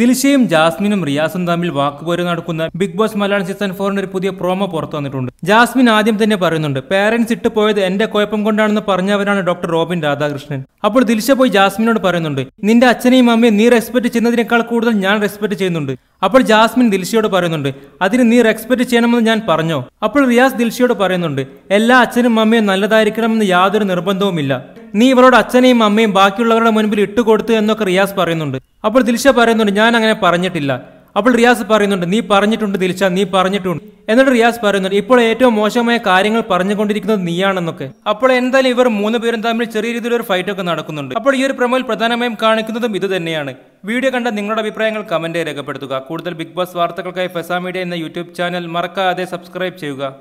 ദിൽഷയും ജാസ്മിനും റിയാസും തമ്മിൽ വാക്കുപോര് നടക്കുന്ന ബിഗ് ബോസ് മലയാളം സീസൺ ഫോറിന്റെ ഒരു പുതിയ പ്രൊമോ പുറത്തു വന്നിട്ടുണ്ട് ജാസ്മിൻ ആദ്യം തന്നെ പറയുന്നുണ്ട് പേരൻസ് പോയത് എന്റെ കുഴപ്പം കൊണ്ടാണെന്ന് പറഞ്ഞവരാണ് ഡോക്ടർ റോബിൻ രാധാകൃഷ്ണൻ അപ്പോൾ ദിൽഷ പോയി ജാസ്മിനോട് പറയുന്നുണ്ട് നിന്റെ അച്ഛനെയും അമ്മയും നീ റെസ്പെക്ട് ചെയ്യുന്നതിനേക്കാൾ കൂടുതൽ ഞാൻ റെസ്പെക്ട് ചെയ്യുന്നുണ്ട് അപ്പോൾ ജാസ്മിൻ ദിൽഷയോട് പറയുന്നുണ്ട് അതിന് നീ റെസ്പെക്ട് ചെയ്യണമെന്ന് ഞാൻ പറഞ്ഞോ അപ്പോൾ റിയാസ് ദിൽഷയോട് പറയുന്നുണ്ട് എല്ലാ അച്ഛനും അമ്മയും നല്ലതായിരിക്കണമെന്ന് യാതൊരു നിർബന്ധവുമില്ല നീ ഇവളോട് അച്ഛനെയും അമ്മയും ബാക്കിയുള്ളവരുടെ മുൻപിൽ ഇട്ടുകൊടുത്തു എന്നൊക്കെ റിയാസ് പറയുന്നുണ്ട് അപ്പോൾ ദിൽഷ പറയുന്നുണ്ട് ഞാൻ അങ്ങനെ പറഞ്ഞിട്ടില്ല അപ്പോൾ റിയാസ് പറയുന്നുണ്ട് നീ പറഞ്ഞിട്ടുണ്ട് ദിൽഷ നീ പറഞ്ഞിട്ടുണ്ട് എന്നിട്ട് റിയാസ് പറയുന്നുണ്ട് ഇപ്പോൾ ഏറ്റവും മോശമായ കാര്യങ്ങൾ പറഞ്ഞുകൊണ്ടിരിക്കുന്നത് നീയാണെന്നൊക്കെ അപ്പോൾ എന്തായാലും ഇവർ മൂന്ന് പേരും തമ്മിൽ ചെറിയ രീതിയിലൊരു ഫൈറ്റൊക്കെ നടക്കുന്നുണ്ട് അപ്പോൾ ഈ ഒരു പ്രമോയിൽ പ്രധാനമായും കാണിക്കുന്നതും ഇത് തന്നെയാണ് വീഡിയോ കണ്ട നിങ്ങളുടെ അഭിപ്രായങ്ങൾ കമന്റ് രേഖപ്പെടുത്തുക കൂടുതൽ ബിഗ് ബോസ് വാർത്തകൾക്കായി ഫെസാ മീഡിയ എന്ന യൂട്യൂബ് ചാനൽ മറക്കാതെ സബ്സ്ക്രൈബ് ചെയ്യുക